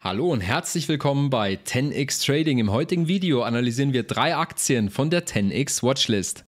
Hallo und herzlich willkommen bei 10x Trading. Im heutigen Video analysieren wir drei Aktien von der 10x Watchlist.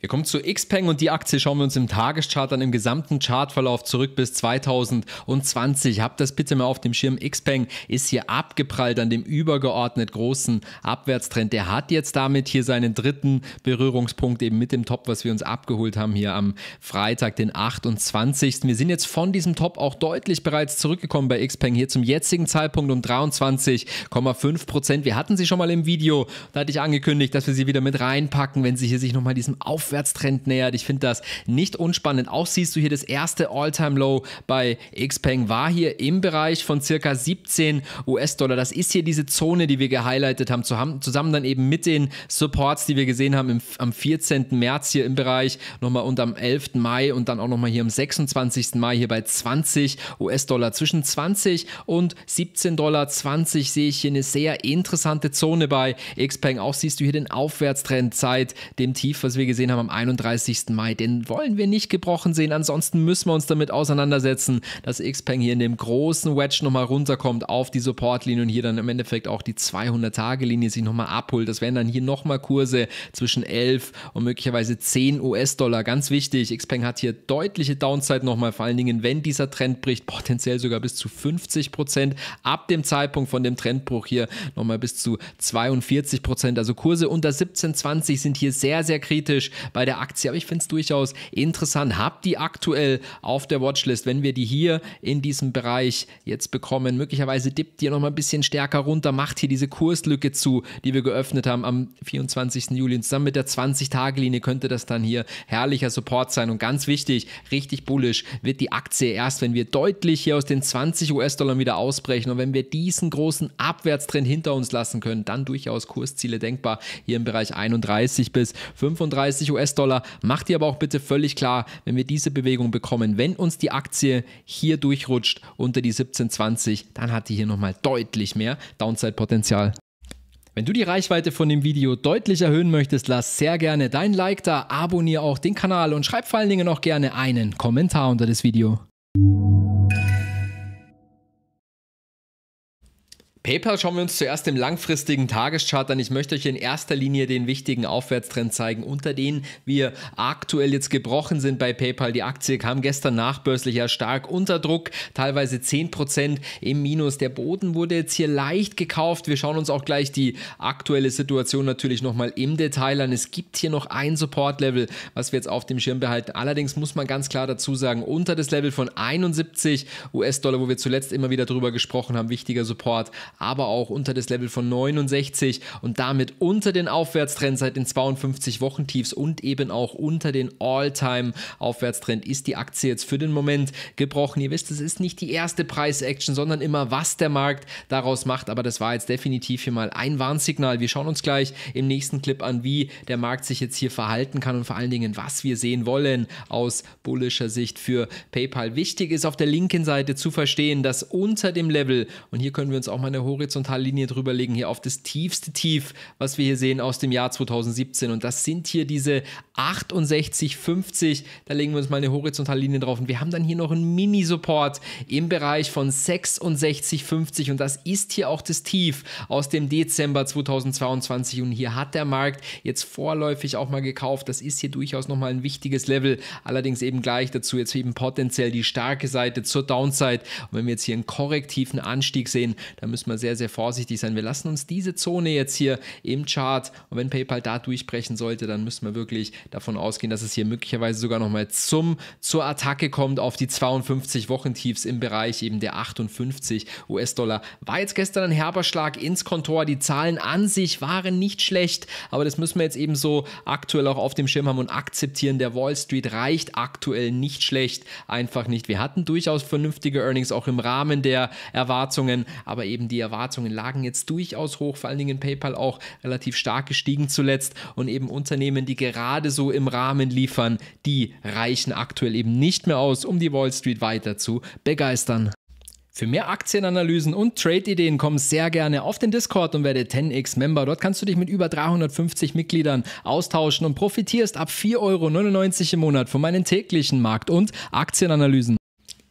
Wir kommen zu Xpeng und die Aktie schauen wir uns im Tageschart an, im gesamten Chartverlauf zurück bis 2020. Habt das bitte mal auf dem Schirm. Xpeng ist hier abgeprallt an dem übergeordnet großen Abwärtstrend. Der hat jetzt damit hier seinen dritten Berührungspunkt eben mit dem Top, was wir uns abgeholt haben hier am Freitag, den 28. Wir sind jetzt von diesem Top auch deutlich bereits zurückgekommen bei Xpeng hier zum jetzigen Zeitpunkt um 23,5 Prozent. Wir hatten sie schon mal im Video, da hatte ich angekündigt, dass wir sie wieder mit reinpacken, wenn sie hier sich nochmal diesem Auf Aufwärtstrend nähert. Ich finde das nicht unspannend. Auch siehst du hier das erste All-Time-Low bei Xpeng war hier im Bereich von circa 17 US-Dollar. Das ist hier diese Zone, die wir gehighlightet haben, zusammen dann eben mit den Supports, die wir gesehen haben im, am 14. März hier im Bereich, nochmal und am 11. Mai und dann auch nochmal hier am 26. Mai hier bei 20 US-Dollar. Zwischen 20 und 17 Dollar 20 sehe ich hier eine sehr interessante Zone bei Xpeng. Auch siehst du hier den Aufwärtstrend seit dem Tief, was wir gesehen haben am 31. Mai. Den wollen wir nicht gebrochen sehen. Ansonsten müssen wir uns damit auseinandersetzen, dass Xpeng hier in dem großen Wedge nochmal runterkommt auf die Supportlinie und hier dann im Endeffekt auch die 200-Tage-Linie sich nochmal abholt. Das wären dann hier nochmal Kurse zwischen 11 und möglicherweise 10 US-Dollar. Ganz wichtig, Xpeng hat hier deutliche Downside nochmal, vor allen Dingen, wenn dieser Trend bricht, potenziell sogar bis zu 50 Prozent. Ab dem Zeitpunkt von dem Trendbruch hier nochmal bis zu 42 Prozent. Also Kurse unter 17,20 sind hier sehr, sehr kritisch bei der Aktie, aber ich finde es durchaus interessant. Habt die aktuell auf der Watchlist, wenn wir die hier in diesem Bereich jetzt bekommen, möglicherweise dippt ihr nochmal ein bisschen stärker runter, macht hier diese Kurslücke zu, die wir geöffnet haben am 24. Juli und zusammen mit der 20-Tage-Linie könnte das dann hier herrlicher Support sein und ganz wichtig, richtig bullisch wird die Aktie erst, wenn wir deutlich hier aus den 20 US-Dollar wieder ausbrechen und wenn wir diesen großen Abwärtstrend hinter uns lassen können, dann durchaus Kursziele denkbar hier im Bereich 31 bis 35 US US-Dollar. Macht ihr aber auch bitte völlig klar, wenn wir diese Bewegung bekommen, wenn uns die Aktie hier durchrutscht unter die 17,20, dann hat die hier nochmal deutlich mehr Downside-Potenzial. Wenn du die Reichweite von dem Video deutlich erhöhen möchtest, lass sehr gerne dein Like da, abonniere auch den Kanal und schreib vor allen Dingen auch gerne einen Kommentar unter das Video. PayPal schauen wir uns zuerst im langfristigen Tageschart an. Ich möchte euch in erster Linie den wichtigen Aufwärtstrend zeigen, unter den wir aktuell jetzt gebrochen sind bei PayPal. Die Aktie kam gestern nachbörslich ja stark unter Druck, teilweise 10% im Minus. Der Boden wurde jetzt hier leicht gekauft. Wir schauen uns auch gleich die aktuelle Situation natürlich nochmal im Detail an. Es gibt hier noch ein Support-Level, was wir jetzt auf dem Schirm behalten. Allerdings muss man ganz klar dazu sagen, unter das Level von 71 US-Dollar, wo wir zuletzt immer wieder drüber gesprochen haben, wichtiger Support, aber auch unter das Level von 69 und damit unter den Aufwärtstrend seit den 52 Wochentiefs und eben auch unter den All-Time-Aufwärtstrend ist die Aktie jetzt für den Moment gebrochen. Ihr wisst, es ist nicht die erste Preis-Action, sondern immer, was der Markt daraus macht. Aber das war jetzt definitiv hier mal ein Warnsignal. Wir schauen uns gleich im nächsten Clip an, wie der Markt sich jetzt hier verhalten kann und vor allen Dingen, was wir sehen wollen aus bullischer Sicht für PayPal. Wichtig ist auf der linken Seite zu verstehen, dass unter dem Level, und hier können wir uns auch mal eine eine Horizontallinie drüber legen, hier auf das tiefste Tief, was wir hier sehen aus dem Jahr 2017. Und das sind hier diese 68,50. Da legen wir uns mal eine Horizontallinie drauf. Und wir haben dann hier noch einen Mini-Support im Bereich von 66,50. Und das ist hier auch das Tief aus dem Dezember 2022. Und hier hat der Markt jetzt vorläufig auch mal gekauft. Das ist hier durchaus nochmal ein wichtiges Level. Allerdings eben gleich dazu jetzt eben potenziell die starke Seite zur Downside. Und wenn wir jetzt hier einen korrektiven Anstieg sehen, dann müssen wir wir sehr, sehr vorsichtig sein. Wir lassen uns diese Zone jetzt hier im Chart und wenn PayPal da durchbrechen sollte, dann müssen wir wirklich davon ausgehen, dass es hier möglicherweise sogar nochmal zum, zur Attacke kommt auf die 52 Wochentiefs im Bereich eben der 58 US-Dollar. War jetzt gestern ein herber Schlag ins Kontor. Die Zahlen an sich waren nicht schlecht, aber das müssen wir jetzt eben so aktuell auch auf dem Schirm haben und akzeptieren. Der Wall Street reicht aktuell nicht schlecht, einfach nicht. Wir hatten durchaus vernünftige Earnings auch im Rahmen der Erwartungen, aber eben die die Erwartungen lagen jetzt durchaus hoch, vor allen Dingen PayPal auch relativ stark gestiegen zuletzt und eben Unternehmen, die gerade so im Rahmen liefern, die reichen aktuell eben nicht mehr aus, um die Wall Street weiter zu begeistern. Für mehr Aktienanalysen und Trade-Ideen komm sehr gerne auf den Discord und werde 10x-Member. Dort kannst du dich mit über 350 Mitgliedern austauschen und profitierst ab 4,99 Euro im Monat von meinen täglichen Markt- und Aktienanalysen.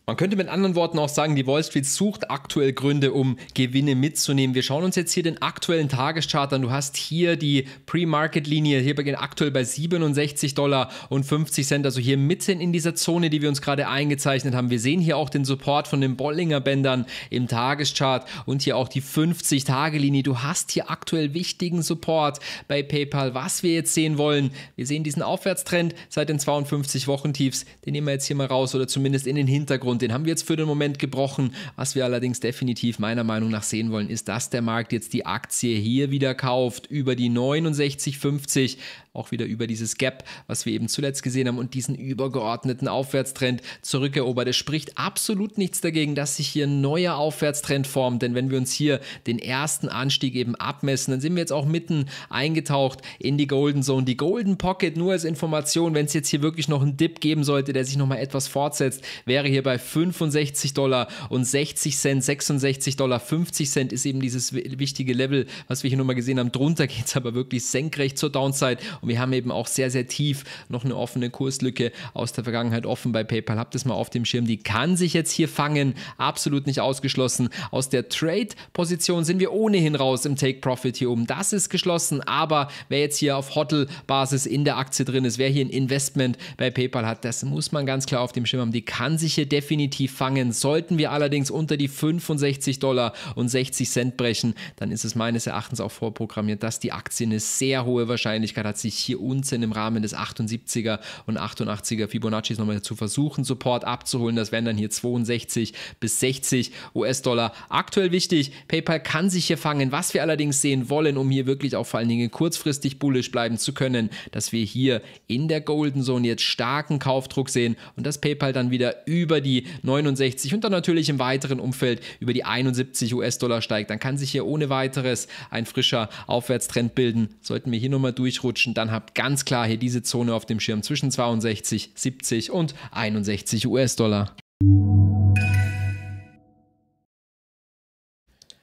Man könnte mit anderen Worten auch sagen, die Wall Street sucht aktuell Gründe, um Gewinne mitzunehmen. Wir schauen uns jetzt hier den aktuellen Tageschart an. Du hast hier die Pre-Market-Linie. Hier beginnt aktuell bei 67 Dollar und 50 Cent, also hier mitten in dieser Zone, die wir uns gerade eingezeichnet haben. Wir sehen hier auch den Support von den Bollinger Bändern im Tageschart und hier auch die 50-Tage-Linie. Du hast hier aktuell wichtigen Support bei PayPal. Was wir jetzt sehen wollen, wir sehen diesen Aufwärtstrend seit den 52 Wochen Tiefs, Den nehmen wir jetzt hier mal raus oder zumindest in den Hintergrund. Bound, den haben wir jetzt für den Moment gebrochen. Was wir allerdings definitiv meiner Meinung nach sehen wollen, ist, dass der Markt jetzt die Aktie hier wieder kauft über die 69,50 auch wieder über dieses Gap, was wir eben zuletzt gesehen haben und diesen übergeordneten Aufwärtstrend zurückerobert. Es spricht absolut nichts dagegen, dass sich hier ein neuer Aufwärtstrend formt, denn wenn wir uns hier den ersten Anstieg eben abmessen, dann sind wir jetzt auch mitten eingetaucht in die Golden Zone. Die Golden Pocket, nur als Information, wenn es jetzt hier wirklich noch einen Dip geben sollte, der sich nochmal etwas fortsetzt, wäre hier bei 65 Dollar und 60 Cent, 66 Dollar, 50 Cent ist eben dieses wichtige Level, was wir hier nochmal gesehen haben. Drunter geht es aber wirklich senkrecht zur Downside und und wir haben eben auch sehr, sehr tief noch eine offene Kurslücke aus der Vergangenheit offen bei PayPal. Habt es mal auf dem Schirm. Die kann sich jetzt hier fangen. Absolut nicht ausgeschlossen. Aus der Trade-Position sind wir ohnehin raus im Take-Profit hier oben. Das ist geschlossen. Aber wer jetzt hier auf Hotel-Basis in der Aktie drin ist, wer hier ein Investment bei PayPal hat, das muss man ganz klar auf dem Schirm haben. Die kann sich hier definitiv fangen. Sollten wir allerdings unter die 65 Dollar und 60 Cent brechen, dann ist es meines Erachtens auch vorprogrammiert, dass die Aktie eine sehr hohe Wahrscheinlichkeit hat, sich sich hier unten im Rahmen des 78er und 88er Fibonaccis nochmal zu versuchen, Support abzuholen. Das wären dann hier 62 bis 60 US-Dollar. Aktuell wichtig, PayPal kann sich hier fangen. Was wir allerdings sehen wollen, um hier wirklich auch vor allen Dingen kurzfristig bullisch bleiben zu können, dass wir hier in der Golden Zone jetzt starken Kaufdruck sehen und dass PayPal dann wieder über die 69 und dann natürlich im weiteren Umfeld über die 71 US-Dollar steigt. Dann kann sich hier ohne weiteres ein frischer Aufwärtstrend bilden. Sollten wir hier nochmal durchrutschen, dann habt ganz klar hier diese Zone auf dem Schirm zwischen 62, 70 und 61 US-Dollar.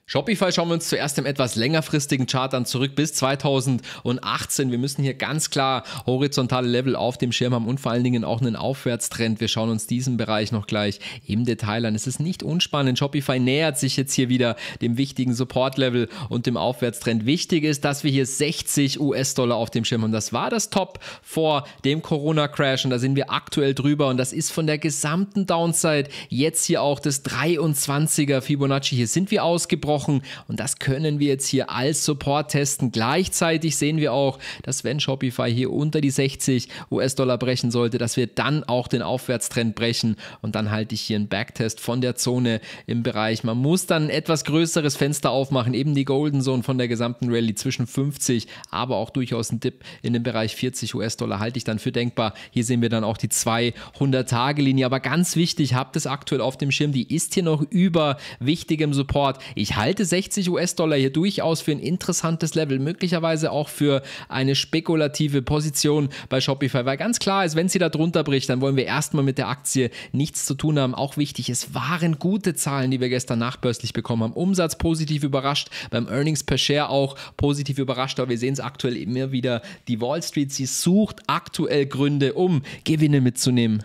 Shopify schauen wir uns zuerst im etwas längerfristigen Chart dann zurück bis 2018. Wir müssen hier ganz klar horizontale Level auf dem Schirm haben und vor allen Dingen auch einen Aufwärtstrend. Wir schauen uns diesen Bereich noch gleich im Detail an. Es ist nicht unspannend. Shopify nähert sich jetzt hier wieder dem wichtigen Support-Level und dem Aufwärtstrend. Wichtig ist, dass wir hier 60 US-Dollar auf dem Schirm haben. Das war das Top vor dem Corona-Crash und da sind wir aktuell drüber und das ist von der gesamten Downside jetzt hier auch das 23er Fibonacci. Hier sind wir ausgebrochen gesprochen und das können wir jetzt hier als Support testen. Gleichzeitig sehen wir auch, dass wenn Shopify hier unter die 60 US-Dollar brechen sollte, dass wir dann auch den Aufwärtstrend brechen und dann halte ich hier einen Backtest von der Zone im Bereich. Man muss dann ein etwas größeres Fenster aufmachen, eben die Golden Zone von der gesamten Rallye zwischen 50, aber auch durchaus ein Dip in den Bereich 40 US-Dollar halte ich dann für denkbar. Hier sehen wir dann auch die 200-Tage-Linie, aber ganz wichtig, habt es aktuell auf dem Schirm, die ist hier noch über wichtigem Support. Ich halte halte 60 US-Dollar hier durchaus für ein interessantes Level, möglicherweise auch für eine spekulative Position bei Shopify, weil ganz klar ist, wenn sie da drunter bricht, dann wollen wir erstmal mit der Aktie nichts zu tun haben. Auch wichtig, es waren gute Zahlen, die wir gestern nachbörslich bekommen haben. Umsatz positiv überrascht, beim Earnings per Share auch positiv überrascht, aber wir sehen es aktuell immer wieder. Die Wall Street, sie sucht aktuell Gründe, um Gewinne mitzunehmen.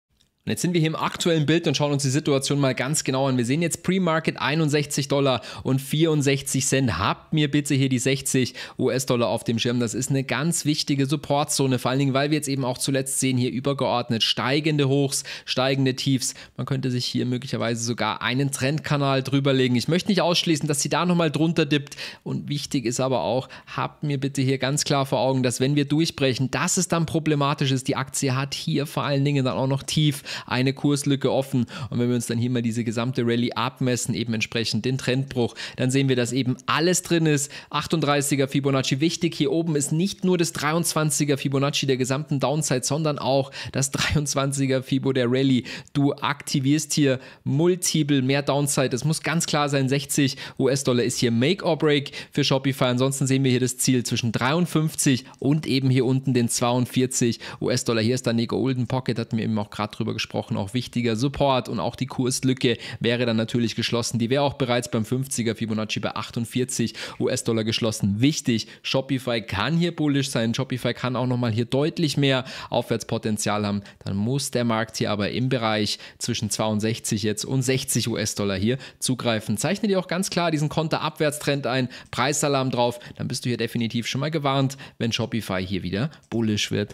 Und jetzt sind wir hier im aktuellen Bild und schauen uns die Situation mal ganz genau an. Wir sehen jetzt Pre-Market 61 Dollar und 64 Cent. Habt mir bitte hier die 60 US-Dollar auf dem Schirm. Das ist eine ganz wichtige Supportzone, vor allen Dingen, weil wir jetzt eben auch zuletzt sehen, hier übergeordnet steigende Hochs, steigende Tiefs. Man könnte sich hier möglicherweise sogar einen Trendkanal drüberlegen. Ich möchte nicht ausschließen, dass sie da nochmal drunter dippt. Und wichtig ist aber auch, habt mir bitte hier ganz klar vor Augen, dass wenn wir durchbrechen, dass es dann problematisch ist. Die Aktie hat hier vor allen Dingen dann auch noch tief eine Kurslücke offen. Und wenn wir uns dann hier mal diese gesamte Rallye abmessen, eben entsprechend den Trendbruch, dann sehen wir, dass eben alles drin ist. 38er Fibonacci wichtig. Hier oben ist nicht nur das 23er Fibonacci der gesamten Downside, sondern auch das 23er Fibo der Rallye. Du aktivierst hier multiple mehr Downside. Es muss ganz klar sein, 60 US-Dollar ist hier Make or Break für Shopify. Ansonsten sehen wir hier das Ziel zwischen 53 und eben hier unten den 42 US-Dollar. Hier ist der Nico Olden Pocket, hatten wir eben auch gerade drüber gesprochen gesprochen, auch wichtiger Support und auch die Kurslücke wäre dann natürlich geschlossen. Die wäre auch bereits beim 50er Fibonacci bei 48 US-Dollar geschlossen. Wichtig, Shopify kann hier bullisch sein. Shopify kann auch nochmal hier deutlich mehr Aufwärtspotenzial haben. Dann muss der Markt hier aber im Bereich zwischen 62 jetzt und 60 US-Dollar hier zugreifen. Zeichne dir auch ganz klar diesen Konterabwärtstrend ein, Preisalarm drauf, dann bist du hier definitiv schon mal gewarnt, wenn Shopify hier wieder bullisch wird.